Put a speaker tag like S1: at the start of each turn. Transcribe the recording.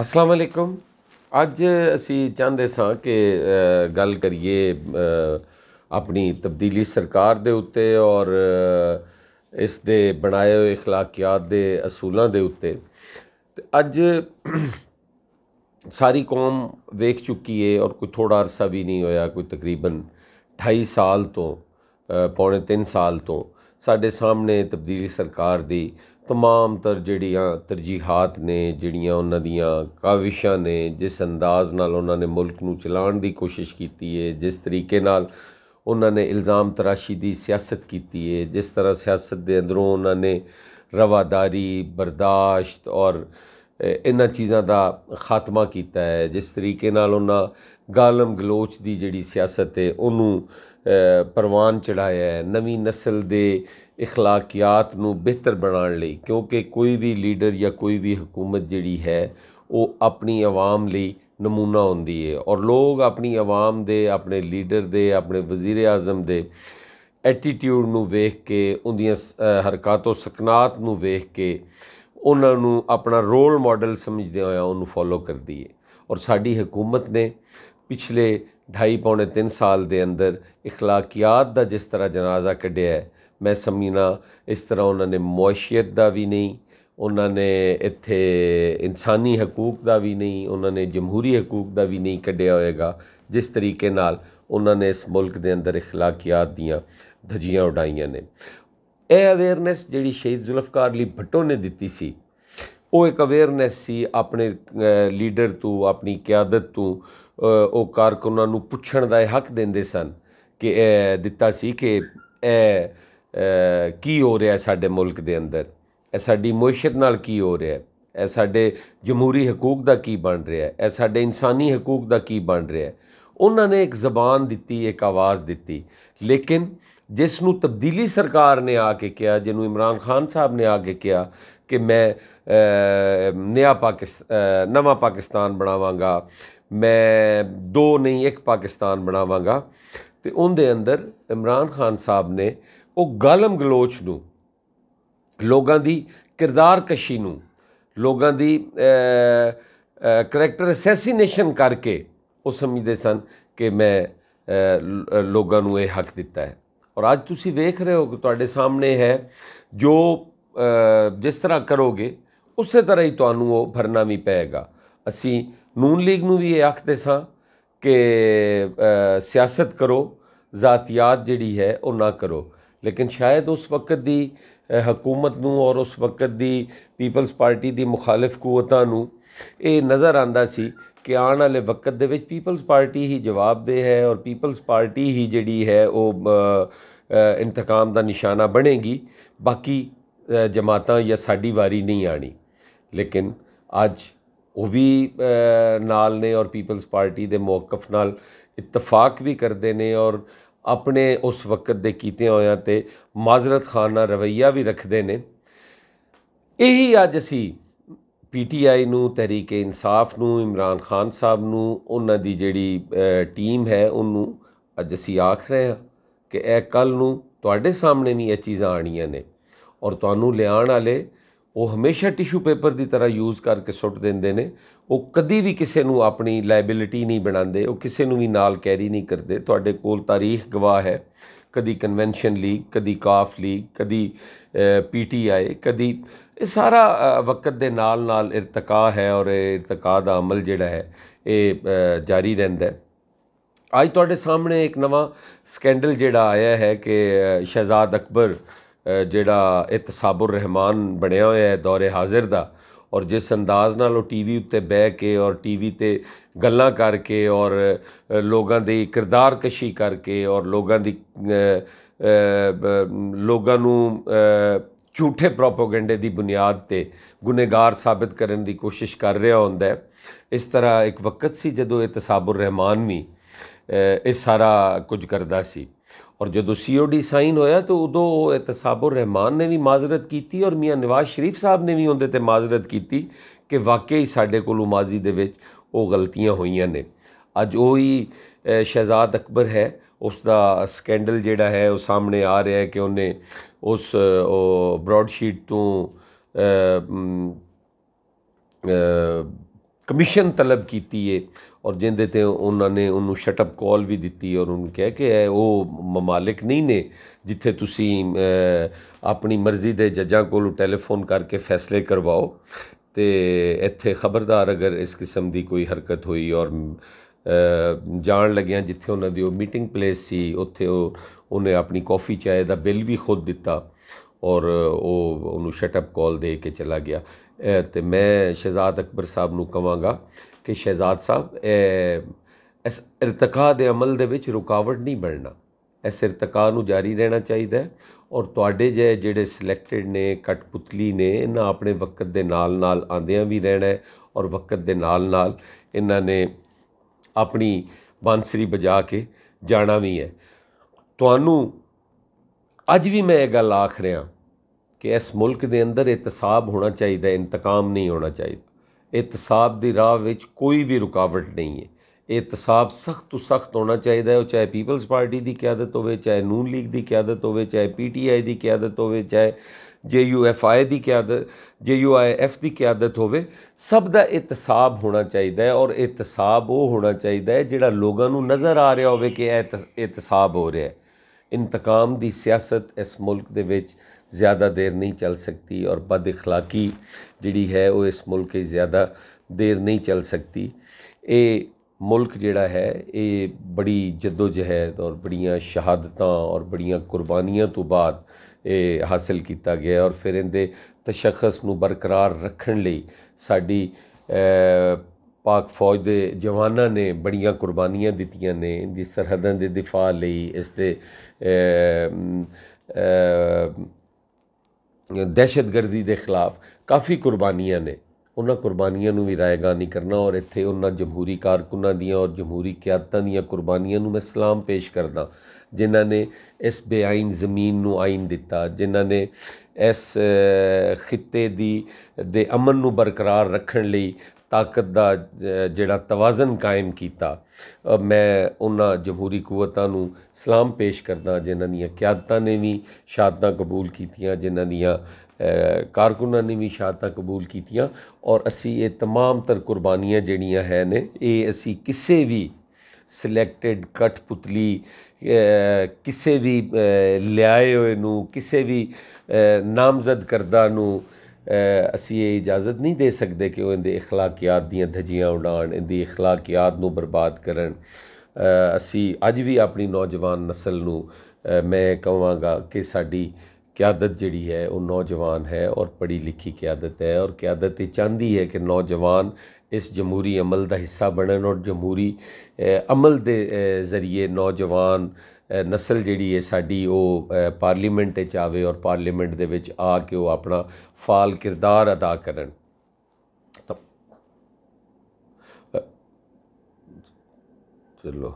S1: ਅਸਲਾਮ ਅਲੈਕਮ ਅੱਜ ਅਸੀਂ ਚਾਹੁੰਦੇ ਸਾਂ ਕਿ ਗੱਲ ਕਰੀਏ ਆਪਣੀ ਤਬਦੀਲੀ ਸਰਕਾਰ ਦੇ ਉੱਤੇ ਔਰ ਇਸ ਦੇ ਬਣਾਏ ਹੋਏ اخلاقیات ਦੇ ਅਸੂਲਾਂ ਦੇ ਉੱਤੇ ਤੇ ਅੱਜ ਸਾਰੀ ਕੌਮ ਵੇਖ ਚੁੱਕੀ ਏ ਔਰ ਕੋਈ ਥੋੜਾ ਅਰਸਾ ਵੀ ਨਹੀਂ ਹੋਇਆ ਕੋਈ ਤਕਰੀਬਨ 28 ਸਾਲ ਤੋਂ ਪੌਣੇ 3 ਸਾਲ ਤੋਂ ਸਾਡੇ ਸਾਹਮਣੇ ਤਬਦੀਲੀ ਸਰਕਾਰ ਦੀ ਤਮਾਮ ਤਰ ਜਿਹੜੀਆਂ ਤਰਜੀਹਾਤ ਨੇ ਜਿਹੜੀਆਂ ਉਹਨਾਂ ਦੀਆਂ ਕਾਵਿਸ਼ਾਂ ਨੇ ਜਿਸ ਅੰਦਾਜ਼ ਨਾਲ ਉਹਨਾਂ ਨੇ ਮੁਲਕ ਨੂੰ ਚਲਾਉਣ ਦੀ ਕੋਸ਼ਿਸ਼ ਕੀਤੀ ਹੈ ਜਿਸ ਤਰੀਕੇ ਨਾਲ ਉਹਨਾਂ ਨੇ ਇਲਜ਼ਾਮ ਤਰਾਸ਼ੀ ਦੀ ਸਿਆਸਤ ਕੀਤੀ ਹੈ ਜਿਸ ਤਰ੍ਹਾਂ ਸਿਆਸਤ ਦੇ ਅੰਦਰੋਂ ਉਹਨਾਂ ਨੇ ਰਵਾਦਾਰੀ ਬਰਦਾਸ਼ਤ ਔਰ ਇਹਨਾਂ ਚੀਜ਼ਾਂ ਦਾ ਖਾਤਮਾ ਕੀਤਾ ਹੈ ਜਿਸ ਤਰੀਕੇ ਨਾਲ ਉਹਨਾਂ ਗਾਲਮ ਗਲੋਚ ਦੀ ਜਿਹੜੀ ਸਿਆਸਤ ਹੈ ਉਹਨੂੰ ਪਰਵਾਨ ਚੜਾਇਆ ਹੈ ਨਵੀਂ نسل ਦੇ اخلاقیات ਨੂੰ ਬਿਹਤਰ ਬਣਾਉਣ ਲਈ ਕਿਉਂਕਿ ਕੋਈ ਵੀ ਲੀਡਰ ਜਾਂ ਕੋਈ ਵੀ ਹਕੂਮਤ ਜਿਹੜੀ ਹੈ ਉਹ ਆਪਣੀ ਆਵਾਮ ਲਈ ਨਮੂਨਾ ਹੁੰਦੀ ਹੈ ਔਰ ਲੋਕ ਆਪਣੀ ਆਵਾਮ ਦੇ ਆਪਣੇ ਲੀਡਰ ਦੇ ਆਪਣੇ ਵਜ਼ੀਰ ਆਜ਼ਮ ਦੇ ਐਟੀਟਿਊਡ ਨੂੰ ਵੇਖ ਕੇ ਉਹਦੀਆਂ ਹਰਕਤਾਂ ਸਕਨਾਤ ਨੂੰ ਵੇਖ ਕੇ ਉਹਨਾਂ ਨੂੰ ਆਪਣਾ ਰੋਲ ਮਾਡਲ ਸਮਝਦੇ ਹੋਇਆ ਉਹਨੂੰ ਫੋਲੋ ਕਰਦੀ ਹੈ ਔਰ ਸਾਡੀ ਹਕੂਮਤ ਨੇ ਪਿਛਲੇ 2.5 ਪੌਣੇ 3 ਸਾਲ ਦੇ ਅੰਦਰ اخلاقیات ਦਾ ਜਿਸ ਤਰ੍ਹਾਂ ਜਨਾਜ਼ਾ ਕੱਢਿਆ ਹੈ ਮੈਂ ਸਮਝਣਾ ਇਸ ਤਰ੍ਹਾਂ ਉਹਨਾਂ ਨੇ ਮੌਸ਼ੀਅਤ ਦਾ ਵੀ ਨਹੀਂ ਉਹਨਾਂ ਨੇ ਇੱਥੇ ਇਨਸਾਨੀ ਹਕੂਕ ਦਾ ਵੀ ਨਹੀਂ ਉਹਨਾਂ ਨੇ ਜਮਹੂਰੀ ਹਕੂਕ ਦਾ ਵੀ ਨਹੀਂ ਕੱਢਿਆ ਹੋਏਗਾ ਜਿਸ ਤਰੀਕੇ ਨਾਲ ਉਹਨਾਂ ਨੇ ਇਸ ਮੁਲਕ ਦੇ ਅੰਦਰ اخلاقیات ਦੀਆਂ ਧਜੀਆਂ ਉਡਾਈਆਂ ਨੇ ਇਹ ਅਵੇਅਰਨੈਸ ਜਿਹੜੀ ਸ਼ਹੀਦ ਜ਼ੁਲਫਕਾਰ ਲਈ ਭਟੋ ਨੇ ਦਿੱਤੀ ਸੀ ਉਹ ਇੱਕ ਅਵੇਅਰਨੈਸ ਸੀ ਆਪਣੇ ਲੀਡਰ ਤੋਂ ਆਪਣੀ ਕਿਆਦਤ ਤੋਂ ਉਹ ਕਾਰਕੁਨਾਂ ਨੂੰ ਪੁੱਛਣ ਦਾ ਹੱਕ ਦਿੰਦੇ ਸਨ ਕਿ ਇਹ ਦਿੱਤਾ ਸੀ ਕਿ ਇਹ की हो रहा है साढ़े मुल्क के अंदर साड़ी मुशत न की हो रहा है यह साढ़े जमहूरी हकूक का की बन रहा है यह साडे इंसानी हकूक का की बन रहा है उन्होंने एक जबान दी एक आवाज़ दी लेकिन जिसनों तब्दीली सरकार ने आके किया जिनू इमरान खान साहब ने आके किया कि मैं नया पाकिस् नवा पाकिस्तान बनावगा मैं दो नहीं एक पाकिस्तान बनावगा तो उनके अंदर इमरान खान साहब ने ਉਹ ਗਾਲਮ ਗਲੋਚ ਨੂੰ ਲੋਕਾਂ ਦੀ ਕਿਰਦਾਰ ਕਸ਼ੀ ਨੂੰ ਲੋਕਾਂ ਦੀ ਕਰੈਕਟਰ ਅਸੈਸੀਨੇਸ਼ਨ ਕਰਕੇ ਉਹ ਸਮਝਦੇ ਸਨ ਕਿ ਮੈਂ ਲੋਕਾਂ ਨੂੰ ਇਹ ਹੱਕ ਦਿੱਤਾ ਹੈ ਔਰ ਅੱਜ ਤੁਸੀਂ ਵੇਖ ਰਹੇ ਹੋ ਕਿ ਤੁਹਾਡੇ ਸਾਹਮਣੇ ਹੈ ਜੋ ਜਿਸ ਤਰ੍ਹਾਂ ਕਰੋਗੇ ਉਸੇ ਤਰ੍ਹਾਂ ਹੀ ਤੁਹਾਨੂੰ ਉਹ ਭਰਨਾ ਵੀ ਪਏਗਾ ਅਸੀਂ ਨੂਨ ਲੀਗ ਨੂੰ ਵੀ ਇਹ ਆਖਦੇ ਸਾਂ ਕਿ ਸਿਆਸਤ ਕਰੋ ਜ਼ਾਤੀਆਤ ਜਿਹੜੀ ਹੈ ਉਹ ਨਾ ਕਰੋ ਲੇਕਿਨ ਸ਼ਾਇਦ ਉਸ ਵਕਤ ਦੀ ਹਕੂਮਤ ਨੂੰ ਔਰ ਉਸ ਵਕਤ ਦੀ ਪੀਪਲਸ ਪਾਰਟੀ ਦੀ ਮੁਖਾਲਿਫ ਕੂਵਤਾਂ ਨੂੰ ਇਹ ਨਜ਼ਰ ਆਂਦਾ ਸੀ ਕਿ ਆਉਣ ਵਾਲੇ ਵਕਤ ਦੇ ਵਿੱਚ ਪੀਪਲਸ ਪਾਰਟੀ ਹੀ ਜਵਾਬ ਦੇ ਹੈ ਔਰ ਪੀਪਲਸ ਪਾਰਟੀ ਹੀ ਜਿਹੜੀ ਹੈ ਉਹ ਇੰਤਕਾਮ ਦਾ ਨਿਸ਼ਾਨਾ ਬਣੇਗੀ ਬਾਕੀ ਜਮਾਤਾਂ ਜਾਂ ਸਾਡੀ ਵਾਰੀ ਨਹੀਂ ਆਣੀ ਲੇਕਿਨ ਅੱਜ ਉਹ ਵੀ ਨਾਲ ਨੇ ਔਰ ਪੀਪਲਸ ਪਾਰਟੀ ਦੇ ਮੌਕਫ ਨਾਲ ਇਤਫਾਕ ਵੀ ਕਰਦੇ ਨੇ ਔਰ ਆਪਣੇ ਉਸ ਵਕਤ ਦੇ ਕੀਤਿਆਂ ਹੋਇਆਂ ਤੇ ਮਾਜ਼ਰਤ ਖਾਨਾ ਰਵਈਆ ਵੀ ਰੱਖਦੇ ਨੇ ਇਹੀ ਅੱਜ ਅਸੀਂ ਪੀਟੀਆਈ ਨੂੰ ਤਰੀਕੇ ਇਨਸਾਫ ਨੂੰ ਇਮਰਾਨ ਖਾਨ ਸਾਹਿਬ ਨੂੰ ਉਹਨਾਂ ਦੀ ਜਿਹੜੀ ਟੀਮ ਹੈ ਉਹਨੂੰ ਅੱਜ ਅਸੀਂ ਆਖ ਰਹੇ ਹਾਂ ਕਿ ਇਹ ਕੱਲ ਨੂੰ ਤੁਹਾਡੇ ਸਾਹਮਣੇ ਵੀ ਇਹ ਚੀਜ਼ਾਂ ਆਣੀਆਂ ਨੇ ਔਰ ਤੁਹਾਨੂੰ ਲਿਆਣ ਵਾਲੇ ਉਹ ਹਮੇਸ਼ਾ ਟਿਸ਼ੂ ਪੇਪਰ ਦੀ ਤਰ੍ਹਾਂ ਯੂਜ਼ ਕਰਕੇ ਸੁੱਟ ਦਿੰਦੇ ਨੇ ਉਹ ਕਦੀ ਵੀ ਕਿਸੇ ਨੂੰ ਆਪਣੀ ਲਾਇਬਿਲਿਟੀ ਨਹੀਂ ਬਣਾਉਂਦੇ ਉਹ ਕਿਸੇ ਨੂੰ ਵੀ ਨਾਲ ਕੈਰੀ ਨਹੀਂ ਕਰਦੇ ਤੁਹਾਡੇ ਕੋਲ ਤਾਰੀਖ ਗਵਾਹ ਹੈ ਕਦੀ ਕਨਵੈਨਸ਼ਨ ਲੀਗ ਕਦੀ ਕਾਫ ਲੀਗ ਕਦੀ ਪੀਟੀਆਈ ਕਦੀ ਇਹ ਸਾਰਾ ਵਕਤ ਦੇ ਨਾਲ ਨਾਲ ਇਰਤਕਾ ਹੈ ਔਰ ਇਹ ਦਾ ਅਮਲ ਜਿਹੜਾ ਹੈ ਇਹ ਜਾਰੀ ਰਹਿੰਦਾ ਹੈ ਅੱਜ ਤੁਹਾਡੇ ਸਾਹਮਣੇ ਇੱਕ ਨਵਾਂ ਸਕੈਂਡਲ ਜਿਹੜਾ ਆਇਆ ਹੈ ਕਿ ਸ਼ਹਿਜ਼ਾਦ ਅਕਬਰ ਜਿਹੜਾ ਇਤਸਾਬੁਰ ਰਹਿਮਾਨ ਬਣਿਆ ਹੋਇਆ ਹੈ ਦੌਰੇ ਹਾਜ਼ਰ ਦਾ ਔਰ ਜਿਸ ਅੰਦਾਜ਼ ਨਾਲ ਉਹ ਟੀਵੀ ਉੱਤੇ ਬਹਿ ਕੇ ਔਰ ਟੀਵੀ ਤੇ ਗੱਲਾਂ ਕਰਕੇ ਔਰ ਲੋਕਾਂ ਦੇ ਕਿਰਦਾਰ ਕਸ਼ੀ ਕਰਕੇ ਔਰ ਲੋਕਾਂ ਦੀ ਲੋਕਾਂ ਨੂੰ ਝੂਠੇ ਪ੍ਰੋਪਗੈਂਡੇ ਦੀ ਬੁਨਿਆਦ ਤੇ ਗੁਨੇਗਾਰ ਸਾਬਤ ਕਰਨ ਦੀ ਕੋਸ਼ਿਸ਼ ਕਰ ਰਿਹਾ ਹੁੰਦਾ ਹੈ ਇਸ ਤਰ੍ਹਾਂ ਇੱਕ ਵਕਤ ਸੀ ਜਦੋਂ ਇਤਸਾਬੁਰ ਰਹਿਮਾਨ ਵੀ ਇਹ ਸਾਰਾ ਕੁਝ ਕਰਦਾ ਸੀ और जो सी ओ डी साइन होया तो उदो एहतसाबुर रहमान ने भी माजरत की और मियाँ नवाज शरीफ साहब ने भी उन्हें माजरत की कि वाकई साढ़े को माजी के गलतियां गलतियाँ हुई ने अज उ शहजाद अकबर है उसका स्कैंडल जोड़ा है वह सामने आ रहा है कि उन्हें उस ब्रॉडशीट तो कमीशन तलब की ਔਰ ਜਿੰਦੇ ਤੇ ਉਹਨਾਂ ਨੇ ਉਹਨੂੰ ਸ਼ਟ ਅਪ ਕਾਲ ਵੀ ਦਿੱਤੀ ਔਰ ਉਹਨੂੰ ਕਹਿ ਕੇ ਇਹ ਉਹ ਮਮਾਲਿਕ ਨਹੀਂ ਨੇ ਜਿੱਥੇ ਤੁਸੀਂ ਆਪਣੀ ਮਰਜ਼ੀ ਦੇ ਜੱਜਾਂ ਕੋਲ ਟੈਲੀਫੋਨ ਕਰਕੇ ਫੈਸਲੇ ਕਰਵਾਓ ਤੇ ਇੱਥੇ ਖਬਰਦਾਰ ਅਗਰ ਇਸ ਕਿਸਮ ਦੀ ਕੋਈ ਹਰਕਤ ਹੋਈ ਔਰ ਜਾਣ ਲੱਗਿਆਂ ਜਿੱਥੇ ਉਹਨਾਂ ਦੀ ਉਹ ਮੀਟਿੰਗ ਪਲੇਸ ਸੀ ਉੱਥੇ ਉਹ ਉਹਨੇ ਆਪਣੀ ਕਾਫੀ ਚਾਹ ਦਾ ਬਿੱਲ ਵੀ ਖੁਦ ਦਿੱਤਾ ਔਰ ਉਹ ਉਹਨੂੰ ਸ਼ਟ ਅਪ ਕਾਲ ਦੇ ਕੇ ਚਲਾ ਗਿਆ ਤੇ ਮੈਂ ਸ਼ਹਿਜ਼ਾਦ ਅਕਬਰ ਸਾਹਿਬ ਨੂੰ ਕਵਾਂਗਾ ਕਿ ਸ਼ਹਿਜ਼ਾਦ ਸਾਹਿਬ ਇਸ ਇਰਤਕਾ ਦੇ ਅਮਲ ਦੇ ਵਿੱਚ ਰੁਕਾਵਟ ਨਹੀਂ ਬਣਨਾ ਇਸ ਇਰਤਕਾ ਨੂੰ ਜਾਰੀ ਰਹਿਣਾ ਚਾਹੀਦਾ ਹੈ ਔਰ ਤੁਹਾਡੇ ਜੇ ਜਿਹੜੇ ਸਿਲੈਕਟਡ ਨੇ ਕਟਪੁਤਲੀ ਨੇ ਇਹਨਾਂ ਆਪਣੇ ਵਕਤ ਦੇ ਨਾਲ ਨਾਲ ਆਂਦਿਆਂ ਵੀ ਰਹਿਣਾ ਹੈ ਔਰ ਵਕਤ ਦੇ ਨਾਲ ਨਾਲ ਇਹਨਾਂ ਨੇ ਆਪਣੀ ਬਾਂਸਰੀ ਵਜਾ ਕੇ ਜਾਣਾ ਵੀ ਹੈ ਤੁਹਾਨੂੰ ਅੱਜ ਵੀ ਮੈਂ ਇਹ ਗੱਲ ਆਖ ਰਿਹਾ ਕਿ ਇਸ ਮੁਲਕ ਦੇ ਅੰਦਰ ਇਤਸਾਬ ਹੋਣਾ ਚਾਹੀਦਾ ਇੰਤਕਾਮ ਨਹੀਂ ਹੋਣਾ ਚਾਹੀਦਾ ਇਤਸਾਬ ਦੀ ਰਾਹ ਵਿੱਚ ਕੋਈ ਵੀ ਰੁਕਾਵਟ ਨਹੀਂ ਹੈ ਇਤਸਾਬ ਸਖਤ ਤੋਂ ਸਖਤ ਹੋਣਾ ਚਾਹੀਦਾ ਹੈ ਚਾਹੇ ਪੀਪਲਸ ਪਾਰਟੀ ਦੀ ਕਿਆਦਤ ਹੋਵੇ ਚਾਹੇ ਨੂਨ ਲੀਗ ਦੀ ਕਿਆਦਤ ਹੋਵੇ ਚਾਹੇ ਪੀਟੀਆਈ ਦੀ ਕਿਆਦਤ ਹੋਵੇ ਚਾਹੇ ਜੇਯੂਐਫਆਈ ਦੀ ਕਿਆਦਤ ਜੇਯੂਆਈਐਫ ਦੀ ਕਿਆਦਤ ਹੋਵੇ ਸਭ ਦਾ ਇਤਸਾਬ ਹੋਣਾ ਚਾਹੀਦਾ ਹੈ ਔਰ ਇਤਸਾਬ ਉਹ ਹੋਣਾ ਚਾਹੀਦਾ ਹੈ ਜਿਹੜਾ ਲੋਕਾਂ ਨੂੰ ਨਜ਼ਰ ਆ ਰਿਹਾ ਹੋਵੇ ਕਿ ਇਹ ਇਤਸਾਬ ਹੋ ਰਿਹਾ ਹੈ ਇੰਤਕਾਮ ਦੀ ਸਿਆਸਤ ਇਸ ਮੁਲਕ ਦੇ ਵਿੱਚ ज़्यादा देर नहीं चल सकती और बद अखलाक़ी ਜਿਹੜੀ ਹੈ ਉਹ ਇਸ ਮੁਲਕ 'ਚ ਜ਼ਿਆਦਾ ਦੇਰ ਨਹੀਂ ਚੱਲ ਸਕਦੀ ਇਹ ਮੁਲਕ ਜਿਹੜਾ ਹੈ ਇਹ ਬੜੀ ਜਦੋਜਹਿਦ ਔਰ ਬੜੀਆਂ ਸ਼ਹਾਦਤਾਂ ਔਰ ਬੜੀਆਂ ਕੁਰਬਾਨੀਆਂ ਤੋਂ ਬਾਅਦ ਇਹ ਹਾਸਲ ਕੀਤਾ ਗਿਆ ਔਰ ਫਿਰ ਇਹਦੇ ਤਸ਼ਖਸ ਨੂੰ ਬਰਕਰਾਰ ਰੱਖਣ ਲਈ ਸਾਡੀ ਪਾਕ ਫੌਜ ਦੇ ਜਵਾਨਾਂ ਨੇ ਬੜੀਆਂ ਕੁਰਬਾਨੀਆਂ ਦਿੱਤੀਆਂ ਨੇ ਦੀ ਸਰਹੱਦਾਂ ਦੇ ਦਿਫਾ ਲਈ ਇਸ ਦੇ ਦਹਿਸ਼ਤਗਰਦੀ ਦੇ ਖਿਲਾਫ ਕਾਫੀ ਕੁਰਬਾਨੀਆਂ ਨੇ ਉਹਨਾਂ ਕੁਰਬਾਨੀਆਂ ਨੂੰ ਵੀ ਰਾਇਗਾ ਨਹੀਂ ਕਰਨਾ ਔਰ ਇੱਥੇ ਉਹਨਾਂ ਜਮਹੂਰੀ ਕਾਰਕੁਨਾਂ ਦੀਆਂ ਔਰ ਜਮਹੂਰੀ ਕਿਆਦਤਾਂ ਦੀਆਂ ਕੁਰਬਾਨੀਆਂ ਨੂੰ ਮੈਂ ਸਲਾਮ ਪੇਸ਼ ਕਰਦਾ ਜਿਨ੍ਹਾਂ ਨੇ ਇਸ ਬੇਆਇਨ ਜ਼ਮੀਨ ਨੂੰ ਆਇਨ ਦਿੱਤਾ ਜਿਨ੍ਹਾਂ ਨੇ ਇਸ ਖਿੱਤੇ ਦੀ ਦੇ ਅਮਨ ਨੂੰ ਬਰਕਰਾਰ ਰੱਖਣ ਲਈ ਤਾਕਤ ਦਾ ਜਿਹੜਾ ਤਵਾਜ਼ਨ ਕਾਇਮ ਕੀਤਾ ਮੈਂ ਉਹਨਾਂ ਜਮਹੂਰੀ ਕੂਵਤਾਂ ਨੂੰ ਸਲਾਮ ਪੇਸ਼ ਕਰਦਾ ਜਿਨ੍ਹਾਂ ਦੀਆਂ ਕਿਆਦਤਾਂ ਨੇ ਵੀ ਸ਼ਹਾਦਤਾਂ ਕਬੂਲ ਕੀਤੀਆਂ ਜਿਨ੍ਹਾਂ ਦੀਆਂ ਕਾਰਕੁਨਾਂ ਨੇ ਵੀ ਸ਼ਹਾਦਤਾਂ ਕਬੂਲ ਕੀਤੀਆਂ ਔਰ ਅਸੀਂ ਇਹ तमाम ਤਰ ਕੁਰਬਾਨੀਆਂ ਜਿਹੜੀਆਂ ਹੈ ਨੇ ਇਹ ਅਸੀਂ ਕਿਸੇ ਵੀ ਸਿਲੈਕਟਡ ਕਟਪੁਤਲੀ ਕਿਸੇ ਵੀ ਲਿਆਏ ਹੋਏ ਨੂੰ ਕਿਸੇ ਵੀ ਨਾਮਜ਼ਦ ਕਰਦਾ ਨੂੰ असी ये इजाजत नहीं दे सकते कि इन इखलाकियात दज्जियाँ उड़ाण इन इखलाकियात को बर्बाद कर असी अज भी अपनी नौजवान नस्ल न मैं कहगा कि साड़ी क्यादत जी है वो नौजवान है और पढ़ी लिखी क्यादत है और क्यादत यह चाहती है कि नौजवान इस जमहूरी अमल का हिस्सा बनन और जमहूरी अमल के जरिए नौजवान ਨਸਲ ਜਿਹੜੀ ਹੈ ਸਾਡੀ ਉਹ ਪਾਰਲੀਮੈਂਟ 'ਚ ਆਵੇ ਔਰ ਪਾਰਲੀਮੈਂਟ ਦੇ ਵਿੱਚ ਆ ਕੇ ਉਹ ਆਪਣਾ ਫਾਲ ਕਿਰਦਾਰ ਅਦਾ ਕਰਨ ਚਲੋ